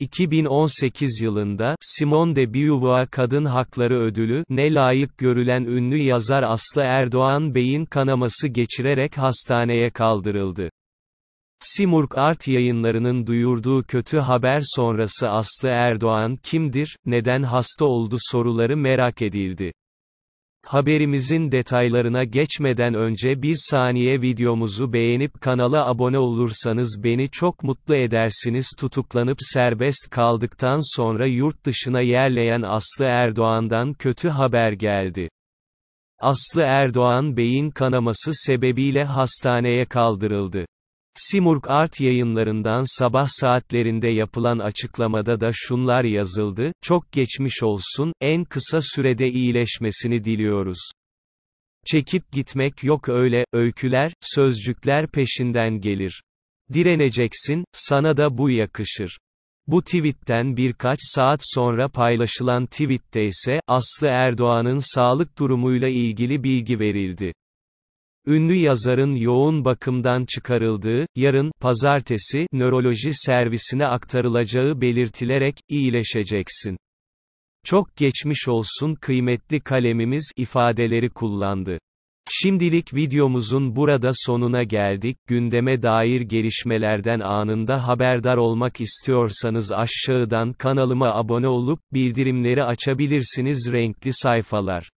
2018 yılında, Simone de Beauvoir Kadın Hakları Ödülü, ne layık görülen ünlü yazar Aslı Erdoğan Bey'in kanaması geçirerek hastaneye kaldırıldı. Simurg Art yayınlarının duyurduğu kötü haber sonrası Aslı Erdoğan kimdir, neden hasta oldu soruları merak edildi. Haberimizin detaylarına geçmeden önce bir saniye videomuzu beğenip kanala abone olursanız beni çok mutlu edersiniz. Tutuklanıp serbest kaldıktan sonra yurt dışına yerleyen Aslı Erdoğan'dan kötü haber geldi. Aslı Erdoğan beyin kanaması sebebiyle hastaneye kaldırıldı. Simurg Art yayınlarından sabah saatlerinde yapılan açıklamada da şunlar yazıldı, çok geçmiş olsun, en kısa sürede iyileşmesini diliyoruz. Çekip gitmek yok öyle, öyküler, sözcükler peşinden gelir. Direneceksin, sana da bu yakışır. Bu tweetten birkaç saat sonra paylaşılan tweette ise, Aslı Erdoğan'ın sağlık durumuyla ilgili bilgi verildi. Ünlü yazarın yoğun bakımdan çıkarıldığı, yarın, pazartesi, nöroloji servisine aktarılacağı belirtilerek, iyileşeceksin. Çok geçmiş olsun kıymetli kalemimiz ifadeleri kullandı. Şimdilik videomuzun burada sonuna geldik. Gündeme dair gelişmelerden anında haberdar olmak istiyorsanız aşağıdan kanalıma abone olup bildirimleri açabilirsiniz. Renkli sayfalar